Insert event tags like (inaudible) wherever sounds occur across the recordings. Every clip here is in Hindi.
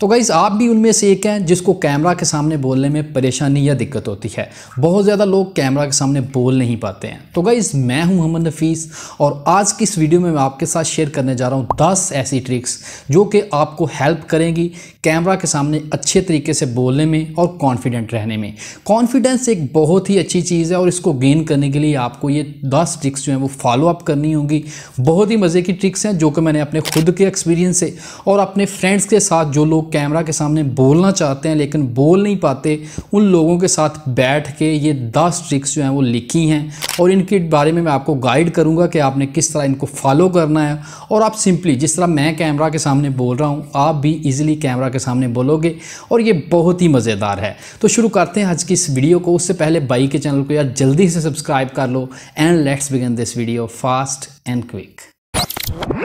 तो गाइज़ आप भी उनमें से एक हैं जिसको कैमरा के सामने बोलने में परेशानी या दिक्कत होती है बहुत ज़्यादा लोग कैमरा के सामने बोल नहीं पाते हैं तो गाइज़ मैं हूं मोहम्मद नफीस और आज की इस वीडियो में मैं आपके साथ शेयर करने जा रहा हूं 10 ऐसी ट्रिक्स जो कि आपको हेल्प करेंगी कैमरा के सामने अच्छे तरीके से बोलने में और कॉन्फिडेंट रहने में कॉन्फिडेंस एक बहुत ही अच्छी चीज़ है और इसको गेन करने के लिए आपको ये दस ट्रिक्स जो हैं वो फॉलो अप करनी होगी बहुत ही मज़े की ट्रिक्स हैं जो कि मैंने अपने खुद के एक्सपीरियंस से और अपने फ्रेंड्स के साथ जो लोग कैमरा के सामने बोलना चाहते हैं लेकिन बोल नहीं पाते उन लोगों के साथ बैठ के ये दस ट्रिक्स जो हैं वो लिखी हैं और इनके बारे में मैं आपको गाइड करूँगा कि आपने किस तरह इनको फॉलो करना है और आप सिंपली जिस तरह मैं कैमरा के सामने बोल रहा हूँ आप भी ईजिली कैमरा के सामने बोलोगे और ये बहुत ही मज़ेदार है तो शुरू करते हैं आज की इस वीडियो को उससे पहले बाई के चैनल को यार जल्दी से सब्सक्राइब कर लो and let's begin this video fast and quick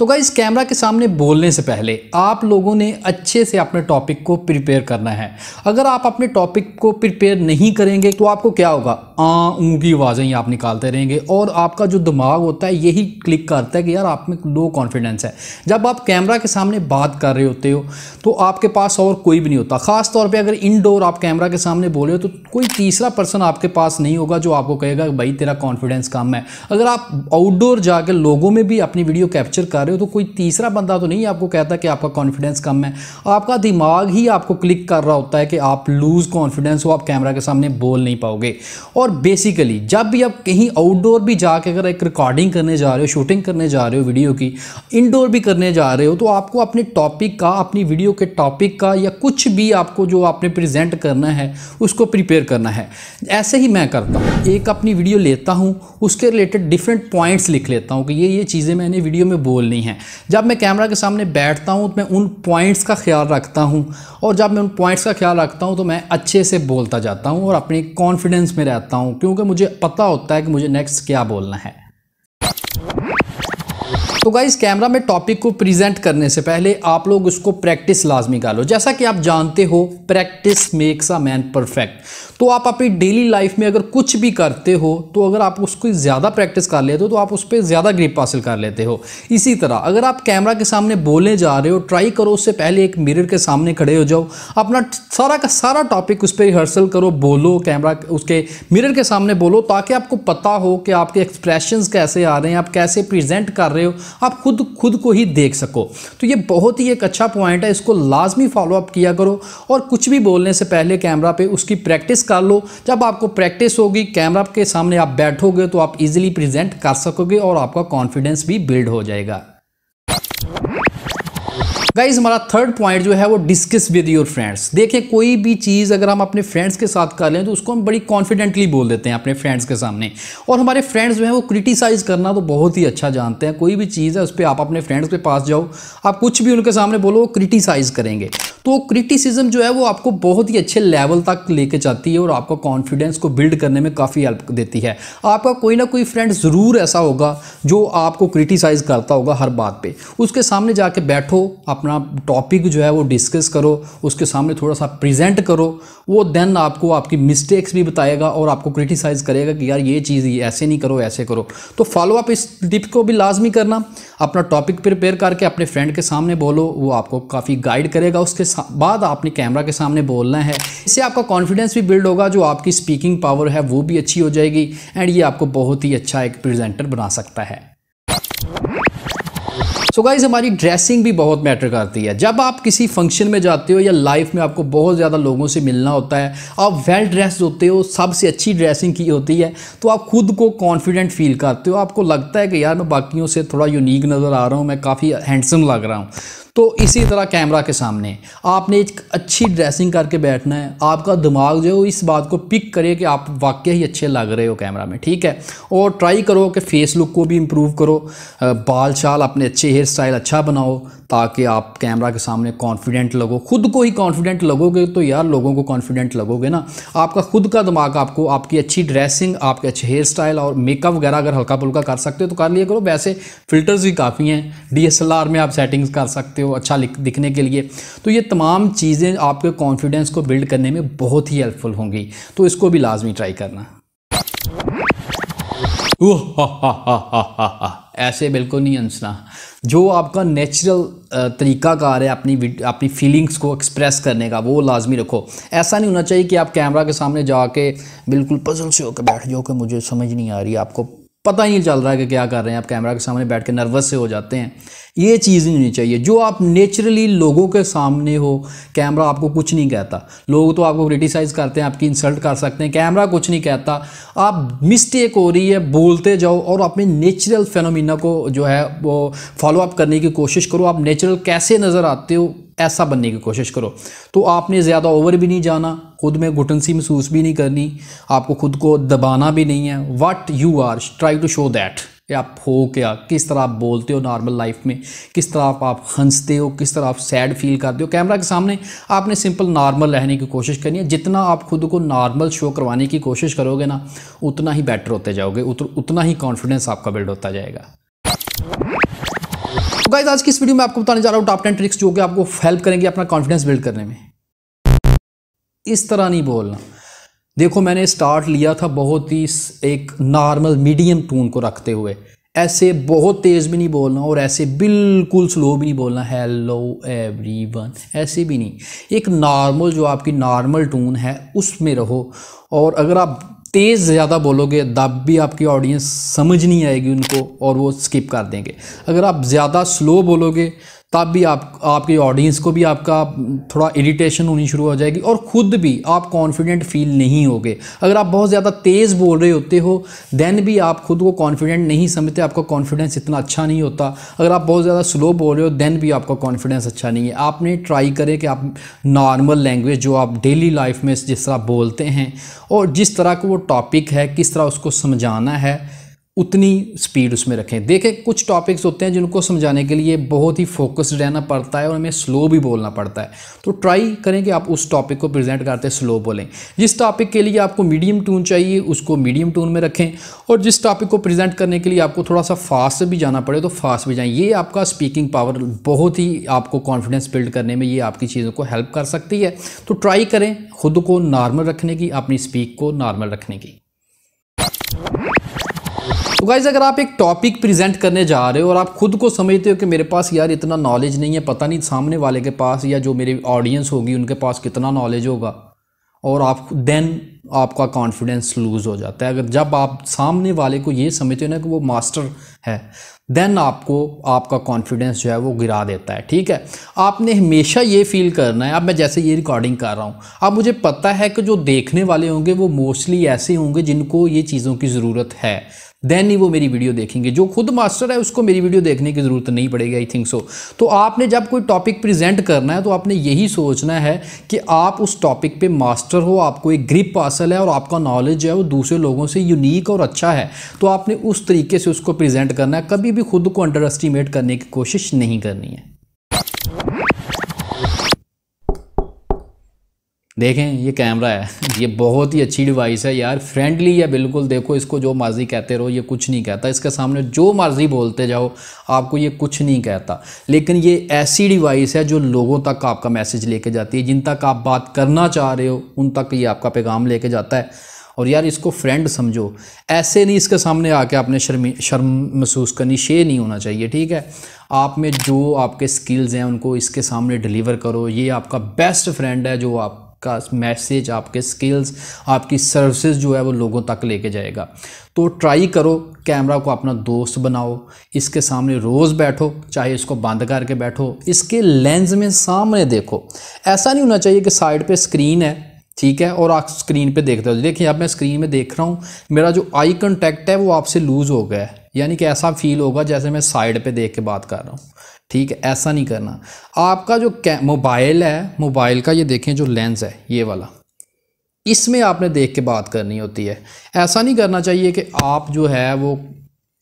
तो गाइस कैमरा के सामने बोलने से पहले आप लोगों ने अच्छे से अपने टॉपिक को प्रिपेयर करना है अगर आप अपने टॉपिक को प्रिपेयर नहीं करेंगे तो आपको क्या होगा आ ऊँ की आवाज़ें ही आप निकालते रहेंगे और आपका जो दिमाग होता है यही क्लिक करता है कि यार आप में लो कॉन्फिडेंस है जब आप कैमरा के सामने बात कर रहे होते हो तो आपके पास और कोई भी नहीं होता ख़ास तौर पर अगर इनडोर आप कैमरा के सामने बोले हो तो कोई तीसरा पर्सन आपके पास नहीं होगा जो आपको कहेगा भाई तेरा कॉन्फिडेंस कम है अगर आप आउटडोर जाकर लोगों में भी अपनी वीडियो कैप्चर कर रहे हो तो कोई तीसरा बंदा तो नहीं आपको कहता कि आपका कॉन्फिडेंस कम है आपका दिमाग ही आपको क्लिक कर रहा होता है कि आप लूज़ कॉन्फिडेंस हो आप कैमरा के सामने बोल नहीं पाओगे और बेसिकली जब भी आप कहीं आउटडोर भी जाके अगर एक रिकॉर्डिंग करने जा रहे हो शूटिंग करने जा रहे हो वीडियो की इनडोर भी करने जा रहे हो तो आपको अपने टॉपिक का अपनी वीडियो के टॉपिक का या कुछ भी आपको जो आपने प्रेजेंट करना है उसको प्रिपेयर करना है ऐसे ही मैं करता हूँ एक अपनी वीडियो लेता हूँ उसके रिलेटेड डिफरेंट पॉइंट्स लिख लेता हूँ कि ये ये चीज़ें मैंने वीडियो में बोलनी करनी है जब मैं कैमरा के सामने बैठता हूँ तो मैं उन पॉइंट्स का ख्याल रखता हूँ और जब मैं उन पॉइंट्स का ख्याल रखता हूँ तो मैं अच्छे से बोलता जाता हूँ और अपने कॉन्फिडेंस में रहता हूँ क्योंकि मुझे पता होता है कि मुझे नेक्स्ट क्या बोलना है तो गाइज कैमरा में टॉपिक को प्रेजेंट करने से पहले आप लोग उसको प्रैक्टिस लाजमी कर लो जैसा कि आप जानते हो practice makes a man perfect तो आप अपनी डेली लाइफ में अगर कुछ भी करते हो तो अगर आप उसको ज़्यादा प्रैक्टिस कर लेते हो तो आप उस पर ज़्यादा ग्रिप हासिल कर लेते हो इसी तरह अगर आप कैमरा के सामने बोलने जा रहे हो ट्राई करो उससे पहले एक मिरर के सामने खड़े हो जाओ अपना सारा का सारा टॉपिक उस पर रिहर्सल करो बोलो कैमरा उसके मिरर के सामने बोलो ताकि आपको पता हो कि आपके एक्सप्रेशन कैसे आ रहे हैं आप कैसे प्रजेंट कर रहे हो आप खुद खुद को ही देख सको तो ये बहुत ही एक अच्छा पॉइंट है इसको लाजमी फॉलोअप किया करो और कुछ भी बोलने से पहले कैमरा पे उसकी प्रैक्टिस कर लो जब आपको प्रैक्टिस होगी कैमरा के सामने आप बैठोगे तो आप इजिली प्रेजेंट कर सकोगे और आपका कॉन्फिडेंस भी बिल्ड हो जाएगा गाइज हमारा थर्ड पॉइंट जो है वो डिस्कस विद योर फ्रेंड्स देखें कोई भी चीज़ अगर हम अपने फ्रेंड्स के साथ कर लें तो उसको हम बड़ी कॉन्फिडेंटली बोल देते हैं अपने फ्रेंड्स के सामने और हमारे फ्रेंड्स जो हैं वो क्रिटिसाइज़ करना तो बहुत ही अच्छा जानते हैं कोई भी चीज़ है उस पर आप अपने फ्रेंड्स के पास जाओ आप कुछ भी उनके सामने बोलो वो क्रिटिसाइज़ करेंगे तो क्रिटिसिज्म जो है वो आपको बहुत ही अच्छे लेवल तक लेके जाती है और आपका कॉन्फिडेंस को बिल्ड करने में काफ़ी हेल्प देती है आपका कोई ना कोई फ्रेंड ज़रूर ऐसा होगा जो आपको क्रिटिसाइज़ करता होगा हर बात पर उसके सामने जाके बैठो अपना अपना टॉपिक जो है वो डिस्कस करो उसके सामने थोड़ा सा प्रेजेंट करो वो देन आपको आपकी मिस्टेक्स भी बताएगा और आपको क्रिटिसाइज़ करेगा कि यार ये चीज़ ऐसे नहीं करो ऐसे करो तो फॉलो अप इस टिप को भी लाजमी करना अपना टॉपिक प्रिपेयर करके अपने फ्रेंड के सामने बोलो वो आपको काफ़ी गाइड करेगा उसके बाद आपने कैमरा के सामने बोलना है इससे आपका कॉन्फिडेंस भी बिल्ड होगा जो आपकी स्पीकिंग पावर है वो भी अच्छी हो जाएगी एंड ये आपको बहुत ही अच्छा एक प्रेजेंटर बना सकता है सो गाइज हमारी ड्रेसिंग भी बहुत मैटर करती है जब आप किसी फंक्शन में जाते हो या लाइफ में आपको बहुत ज़्यादा लोगों से मिलना होता है आप वेल ड्रेस्ड होते हो सबसे अच्छी ड्रेसिंग की होती है तो आप खुद को कॉन्फिडेंट फील करते हो आपको लगता है कि यार मैं बाकियों से थोड़ा यूनिक नज़र आ रहा हूँ मैं काफ़ी हैंडसम लग रहा हूँ तो इसी तरह कैमरा के सामने आपने एक अच्छी ड्रेसिंग करके बैठना है आपका दिमाग जो है वो इस बात को पिक करे कि आप वाकई ही अच्छे लग रहे हो कैमरा में ठीक है और ट्राई करो कि फेस लुक को भी इम्प्रूव करो बाल शाल अपने अच्छे हेयर स्टाइल अच्छा बनाओ ताकि आप कैमरा के सामने कॉन्फिडेंट लगो खुद को ही कॉन्फिडेंट लगोगे तो यार लोगों को कॉन्फिडेंट लगोगे ना आपका खुद का दिमाग आपको आपकी अच्छी ड्रेसिंग आपके अच्छे हेयर स्टाइल और मेकअप वगैरह अगर हल्का फुल्का कर सकते हो तो कर लिया करो वैसे फ़िल्टर्स भी काफ़ी हैं डी में आप सेटिंग्स कर सकते हो अच्छा दिखने के लिए तो ये तमाम चीज़ें आपके कॉन्फिडेंस को बिल्ड करने में बहुत ही हेल्पफुल होंगी तो इसको भी लाजमी ट्राई करना हा हा हा हा हा ऐसे बिल्कुल नहीं हंसना जो आपका नेचुरल तरीका कार है अपनी अपनी फीलिंग्स को एक्सप्रेस करने का वो लाजमी रखो ऐसा नहीं होना चाहिए कि आप कैमरा के सामने जाके बिल्कुल पजल से होकर बैठ जाओ कि मुझे समझ नहीं आ रही आपको पता ही नहीं चल रहा है कि क्या कर रहे हैं आप कैमरा के सामने बैठ के नर्वस से हो जाते हैं ये चीज़ नहीं होनी चाहिए जो आप नेचुरली लोगों के सामने हो कैमरा आपको कुछ नहीं कहता लोग तो आपको क्रिटिसाइज़ करते हैं आपकी इंसल्ट कर सकते हैं कैमरा कुछ नहीं कहता आप मिस्टेक हो रही है बोलते जाओ और अपने नेचुरल फेनोमिना को जो है वो फॉलोअप करने की कोशिश करो आप नेचुरल कैसे नज़र आते हो ऐसा बनने की कोशिश करो तो आपने ज़्यादा ओवर भी नहीं जाना खुद में घुटन सी महसूस भी नहीं करनी आपको खुद को दबाना भी नहीं है what you are try to show that कि आप हो क्या किस तरह आप बोलते हो नॉर्मल लाइफ में किस तरह आप, आप हंसते हो किस तरह आप सैड फील करते हो कैमरा के सामने आपने सिंपल नॉर्मल रहने की कोशिश करनी है जितना आप खुद को नॉर्मल शो करवाने की कोशिश करोगे ना उतना ही बेटर होते जाओगे उत, उतना ही कॉन्फिडेंस आपका बिल्ड होता जाएगा तो गाइज आज की इस वीडियो में आपको बताने जा रहा हूँ टॉप टेन ट्रिक्स जो कि आपको हेल्प करेंगे अपना कॉन्फिडेंस बिल्ड करने में इस तरह नहीं बोलना देखो मैंने स्टार्ट लिया था बहुत ही एक नॉर्मल मीडियम टून को रखते हुए ऐसे बहुत तेज़ भी नहीं बोलना और ऐसे बिल्कुल स्लो भी नहीं बोलना हेलो एवरीवन ऐसे भी नहीं एक नॉर्मल जो आपकी नॉर्मल टून है उसमें रहो और अगर आप तेज़ ज़्यादा बोलोगे तब भी आपकी ऑडियंस समझ नहीं आएगी उनको और वो स्किप कर देंगे अगर आप ज़्यादा स्लो बोलोगे तब भी आप आपकी ऑडियंस को भी आपका थोड़ा इरिटेशन होनी शुरू हो जाएगी और ख़ुद भी आप कॉन्फिडेंट फील नहीं होगे अगर आप बहुत ज़्यादा तेज़ बोल रहे होते हो देन भी आप खुद को कॉन्फिडेंट नहीं समझते आपका कॉन्फिडेंस इतना अच्छा नहीं होता अगर आप बहुत ज़्यादा स्लो बोल रहे हो देन भी आपका कॉन्फिडेंस अच्छा नहीं है आपने ट्राई करें कि आप नॉर्मल लैंग्वेज जो आप डेली लाइफ में जिस तरह बोलते हैं और जिस तरह का वो टॉपिक है किस तरह उसको समझाना है उतनी स्पीड उसमें रखें देखें कुछ टॉपिक्स होते हैं जिनको समझाने के लिए बहुत ही फोकस्ड रहना पड़ता है और हमें स्लो भी बोलना पड़ता है तो ट्राई करें कि आप उस टॉपिक को प्रेजेंट करते स्लो बोलें जिस टॉपिक के लिए आपको मीडियम टून चाहिए उसको मीडियम टून में रखें और जिस टॉपिक को प्रेजेंट करने के लिए आपको थोड़ा सा फास्ट भी जाना पड़े तो फास्ट भी जाएँ ये आपका स्पीकिंग पावर बहुत ही आपको कॉन्फिडेंस बिल्ड करने में ये आपकी चीज़ों को हेल्प कर सकती है तो ट्राई करें खुद को नॉर्मल रखने की अपनी स्पीक को नॉर्मल रखने की तो गाइज अगर आप एक टॉपिक प्रेजेंट करने जा रहे हो और आप खुद को समझते हो कि मेरे पास यार इतना नॉलेज नहीं है पता नहीं सामने वाले के पास या जो मेरी ऑडियंस होगी उनके पास कितना नॉलेज होगा और आप देन आपका कॉन्फिडेंस लूज़ हो जाता है अगर जब आप सामने वाले को ये समझते हो ना कि वो मास्टर है देन आपको आपका कॉन्फिडेंस जो है वो गिरा देता है ठीक है आपने हमेशा ये फील करना है अब मैं जैसे ये रिकॉर्डिंग कर रहा हूँ अब मुझे पता है कि जो देखने वाले होंगे वो मोस्टली ऐसे होंगे जिनको ये चीज़ों की ज़रूरत है देन ही वो मेरी वीडियो देखेंगे जो खुद मास्टर है उसको मेरी वीडियो देखने की ज़रूरत नहीं पड़ेगी आई थिंक सो तो आपने जब कोई टॉपिक प्रेजेंट करना है तो आपने यही सोचना है कि आप उस टॉपिक पे मास्टर हो आपको एक ग्रिप हासिल है और आपका नॉलेज है वो दूसरे लोगों से यूनिक और अच्छा है तो आपने उस तरीके से उसको प्रेजेंट करना है कभी भी खुद को अंडर एस्टिमेट करने की कोशिश नहीं करनी है देखें ये कैमरा है (laughs) ये बहुत ही अच्छी डिवाइस है यार फ्रेंडली है बिल्कुल देखो इसको जो मर्ज़ी कहते रहो ये कुछ नहीं कहता इसके सामने जो मर्ज़ी बोलते जाओ आपको ये कुछ नहीं कहता लेकिन ये ऐसी डिवाइस है जो लोगों तक आपका मैसेज लेके जाती है जिन तक आप बात करना चाह रहे हो उन तक ये आपका पैगाम लेके जाता है और यार इसको फ्रेंड समझो ऐसे नहीं इसके सामने आके आपने शर्म शर्म महसूस करनी शे नहीं होना चाहिए ठीक है आप में जो आपके स्किल्स हैं उनको इसके सामने डिलीवर करो ये आपका बेस्ट फ्रेंड है जो आप आपका मैसेज आपके स्किल्स आपकी सर्विसेज जो है वो लोगों तक लेके जाएगा तो ट्राई करो कैमरा को अपना दोस्त बनाओ इसके सामने रोज़ बैठो चाहे इसको बंद करके बैठो इसके लेंस में सामने देखो ऐसा नहीं होना चाहिए कि साइड पे स्क्रीन है ठीक है और आप स्क्रीन पे देखते हो देखिए अब मैं स्क्रीन में देख रहा हूँ मेरा जो आई कॉन्टैक्ट है वो आपसे लूज़ हो गया है यानी कि ऐसा फील होगा जैसे मैं साइड पे देख के बात कर रहा हूँ ठीक है ऐसा नहीं करना आपका जो मोबाइल है मोबाइल का ये देखें जो लेंस है ये वाला इसमें आपने देख के बात करनी होती है ऐसा नहीं करना चाहिए कि आप जो है वो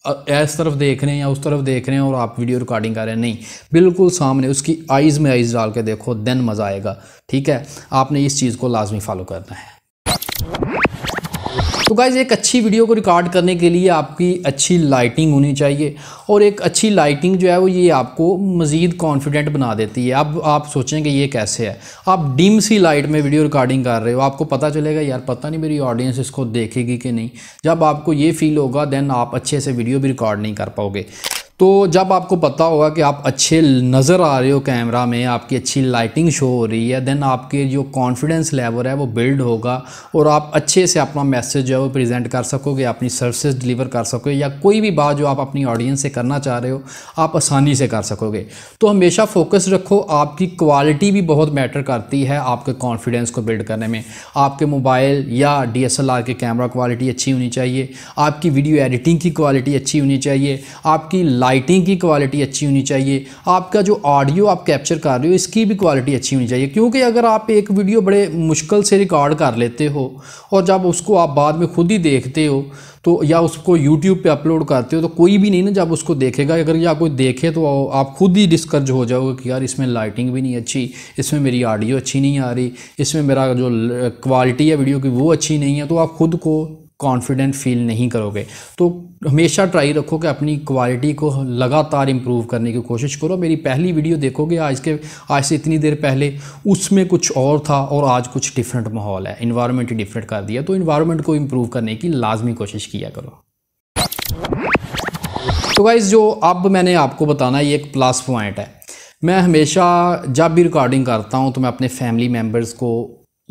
इस तरफ देख रहे हैं या उस तरफ देख रहे हैं और आप वीडियो रिकॉर्डिंग कर रहे हैं नहीं बिल्कुल सामने उसकी आइज़ में आइज़ डाल के देखो देन मज़ा आएगा ठीक है आपने इस चीज़ को लाजमी फॉलो करना है तो गाइज एक अच्छी वीडियो को रिकॉर्ड करने के लिए आपकी अच्छी लाइटिंग होनी चाहिए और एक अच्छी लाइटिंग जो है वो ये आपको मज़ीद कॉन्फिडेंट बना देती है अब आप सोचें कि ये कैसे है आप डिम सी लाइट में वीडियो रिकॉर्डिंग कर रहे हो आपको पता चलेगा यार पता नहीं मेरी ऑडियंस इसको देखेगी कि नहीं जब आपको ये फील होगा दैन आप अच्छे से वीडियो भी रिकॉर्ड नहीं कर पाओगे तो जब आपको पता होगा कि आप अच्छे नज़र आ रहे हो कैमरा में आपकी अच्छी लाइटिंग शो हो रही है देन आपके जो कॉन्फिडेंस लेवल है वो बिल्ड होगा और आप अच्छे से अपना मैसेज जो है वो प्रेजेंट कर सकोगे अपनी सर्विसेज डिलीवर कर सकोगे या कोई भी बात जो आप अपनी ऑडियंस से करना चाह रहे हो आप आसानी से कर सकोगे तो हमेशा फोकस रखो आपकी क्वालिटी भी बहुत मैटर करती है आपके कॉन्फिडेंस को बिल्ड करने में आपके मोबाइल या डी के कैमरा क्वालिटी अच्छी होनी चाहिए आपकी वीडियो एडिटिंग की क्वालिटी अच्छी होनी चाहिए आपकी लाइटिंग की क्वालिटी अच्छी होनी चाहिए आपका जो ऑडियो आप कैप्चर कर रहे हो इसकी भी क्वालिटी अच्छी होनी चाहिए क्योंकि अगर आप एक वीडियो बड़े मुश्किल से रिकॉर्ड कर लेते हो और जब उसको आप बाद में खुद ही देखते हो तो या उसको यूट्यूब पे अपलोड करते हो तो कोई भी नहीं ना जब उसको देखेगा अगर या कोई देखे तो आप खुद ही डिस्कर्ज हो जाओगे कि यार इसमें लाइटिंग भी नहीं अच्छी इसमें मेरी ऑडियो अच्छी नहीं आ रही इसमें मेरा जो क्वालिटी है वीडियो की वो अच्छी नहीं है तो आप खुद को कॉन्फिडेंट फील नहीं करोगे तो हमेशा ट्राई रखो कि अपनी क्वालिटी को लगातार इम्प्रूव करने की कोशिश करो मेरी पहली वीडियो देखोगे आज के आज से इतनी देर पहले उसमें कुछ और था और आज कुछ डिफरेंट माहौल है इन्वायरमेंट ही डिफरेंट कर दिया तो इन्वायरमेंट को इम्प्रूव करने की लाजमी कोशिश किया करो तो गाइज़ जो अब मैंने आपको बताना ये एक प्लस पॉइंट है मैं हमेशा जब भी रिकॉर्डिंग करता हूँ तो मैं अपने फैमिली मेम्बर्स को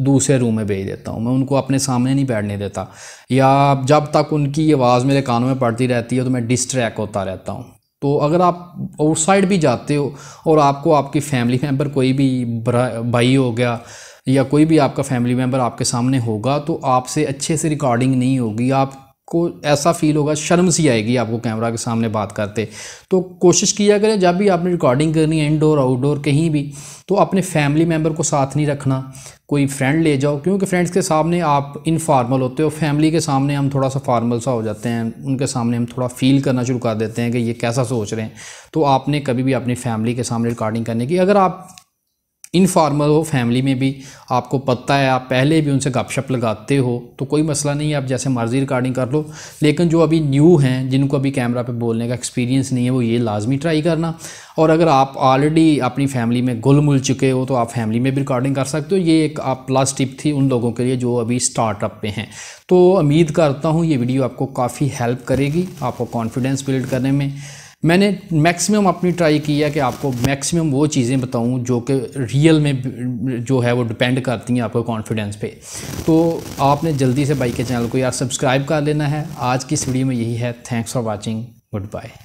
दूसरे रूम में भेज देता हूँ मैं उनको अपने सामने नहीं बैठने देता या जब तक उनकी आवाज़ मेरे कानों में पड़ती रहती है तो मैं डिस्ट्रैक होता रहता हूँ तो अगर आप आउटसाइड भी जाते हो और आपको आपकी फैमिली मेम्बर कोई भी भाई हो गया या कोई भी आपका फैमिली मेम्बर आपके सामने होगा तो आपसे अच्छे से रिकॉर्डिंग नहीं होगी आप को ऐसा फील होगा शर्म सी आएगी आपको कैमरा के सामने बात करते तो कोशिश किया करें जब भी आपने रिकॉर्डिंग करनी है इनडोर आउटडोर कहीं भी तो अपने फैमिली मेम्बर को साथ नहीं रखना कोई फ्रेंड ले जाओ क्योंकि फ्रेंड्स के सामने आप इनफॉर्मल होते हो फैमिली के सामने हम थोड़ा सा फॉर्मल सा हो जाते हैं उनके सामने हम थोड़ा फील करना शुरू कर देते हैं कि ये कैसा सोच रहे हैं तो आपने कभी भी अपनी फैमिली के सामने रिकॉर्डिंग करने की अगर आप इनफॉर्मल हो फैमिली में भी आपको पता है आप पहले भी उनसे गपशप लगाते हो तो कोई मसला नहीं है आप जैसे मर्ज़ी रिकॉर्डिंग कर लो लेकिन जो अभी न्यू हैं जिनको अभी कैमरा पे बोलने का एक्सपीरियंस नहीं है वो ये लाजमी ट्राई करना और अगर आप ऑलरेडी अपनी फैमिली में गुल मुल चुके हो तो आप फैमिली में भी रिकॉर्डिंग कर सकते हो ये एक आप प्लस टिप थी उन लोगों के लिए जो अभी स्टार्टअप पे हैं तो उम्मीद करता हूँ ये वीडियो आपको काफ़ी हेल्प करेगी आपको कॉन्फिडेंस बिल्ड करने में मैंने मैक्सिमम अपनी ट्राई की है कि आपको मैक्सिमम वो चीज़ें बताऊं जो कि रियल में जो है वो डिपेंड करती हैं आपको कॉन्फिडेंस पे तो आपने जल्दी से बाइक के चैनल को यार सब्सक्राइब कर लेना है आज की इस वीडियो में यही है thanks for watching good bye